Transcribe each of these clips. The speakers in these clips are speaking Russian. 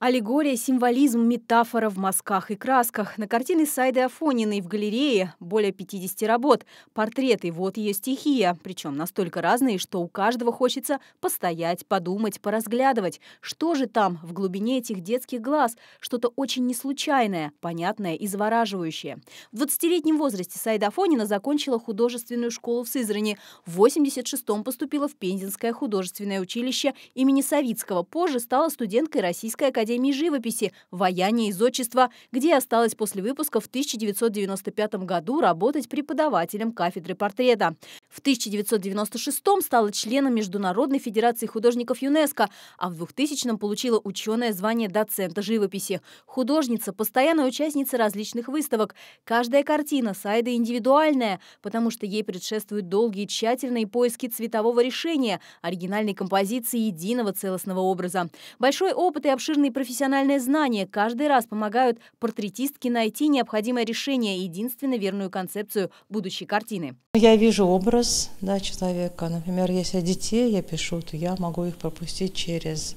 Аллегория, символизм, метафора в мазках и красках. На картины Сайды Афониной в галерее более 50 работ. Портреты – вот ее стихия. Причем настолько разные, что у каждого хочется постоять, подумать, поразглядывать. Что же там в глубине этих детских глаз? Что-то очень неслучайное, понятное и завораживающее. В 20-летнем возрасте Сайда Афонина закончила художественную школу в Сызрани. В 86-м поступила в Пензенское художественное училище имени Савицкого. Позже стала студенткой Российской академии Академии живописи «Ваяние из отчества», где осталась после выпуска в 1995 году работать преподавателем кафедры портрета. В 1996 стала членом Международной Федерации художников ЮНЕСКО, а в 2000-м получила ученое звание доцента живописи. Художница, постоянная участница различных выставок. Каждая картина Саида индивидуальная, потому что ей предшествуют долгие тщательные поиски цветового решения, оригинальной композиции единого целостного образа. Большой опыт и обширные профессиональные знания каждый раз помогают портретистке найти необходимое решение и единственно верную концепцию будущей картины. Я вижу образ, образ да, человека. Например, если детей я пишу, то я могу их пропустить через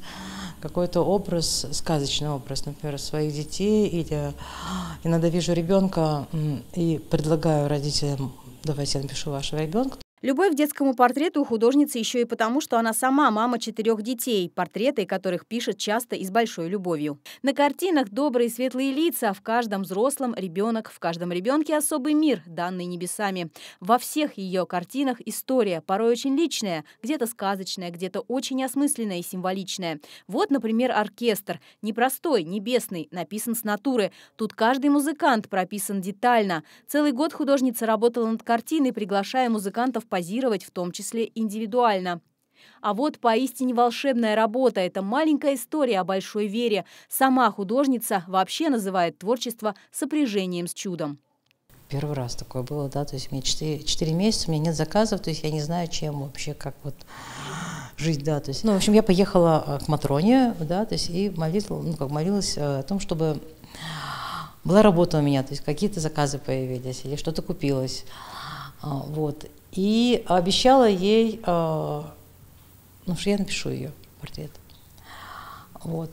какой-то образ, сказочный образ, например, своих детей, или а, иногда вижу ребенка и предлагаю родителям, давайте я напишу вашего ребенка, Любовь к детскому портрету у художницы еще и потому, что она сама мама четырех детей, портреты которых пишет часто и с большой любовью. На картинах добрые светлые лица, в каждом взрослом ребенок, в каждом ребенке особый мир, данный небесами. Во всех ее картинах история, порой очень личная, где-то сказочная, где-то очень осмысленная и символичная. Вот, например, оркестр. Непростой, небесный, написан с натуры. Тут каждый музыкант прописан детально. Целый год художница работала над картиной, приглашая музыкантов позировать в том числе индивидуально. А вот поистине волшебная работа – это маленькая история о большой вере. Сама художница вообще называет творчество сопряжением с чудом. Первый раз такое было, да, то есть мне 4, 4 месяца, у меня нет заказов, то есть я не знаю, чем вообще, как вот жить, да, то есть, ну, в общем, я поехала э, к Матроне, да, то есть и молилась, ну, как молилась э, о том, чтобы была работа у меня, то есть какие-то заказы появились, или что-то купилось. А, вот. И обещала ей, а, ну что я напишу ее портрет. Вот.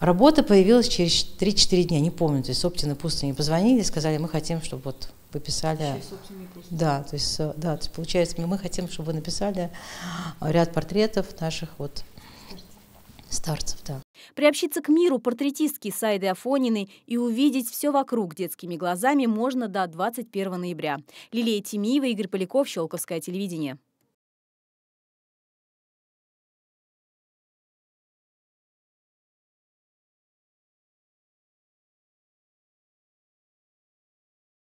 Работа появилась через 3-4 дня, не помню, то есть пусто не позвонили сказали, мы хотим, чтобы вот вы писали... Да, то есть, э, да, то есть получается, мы, мы хотим, чтобы вы написали ряд портретов наших вот старцев, да. Приобщиться к миру портретистки Сайды Афониной и увидеть все вокруг детскими глазами можно до 21 ноября. Лилия Тимиева, Игорь Поляков, Щелковское телевидение.